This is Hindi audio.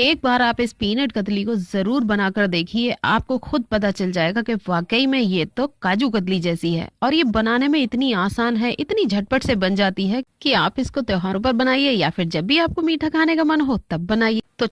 एक बार आप इस पीनट कतली को ज़रूर बनाकर देखिए आपको खुद पता चल जाएगा कि वाकई में ये तो काजू कतली जैसी है और ये बनाने में इतनी आसान है इतनी झटपट से बन जाती है कि आप इसको त्योहारों पर बनाइए या फिर जब भी आपको मीठा खाने का मन हो तब बनाइए तो